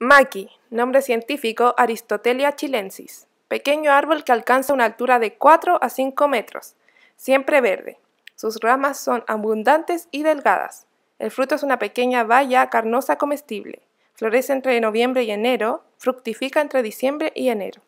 Maqui, nombre científico Aristotelia chilensis, pequeño árbol que alcanza una altura de 4 a 5 metros, siempre verde. Sus ramas son abundantes y delgadas. El fruto es una pequeña baya carnosa comestible. Florece entre noviembre y enero, fructifica entre diciembre y enero.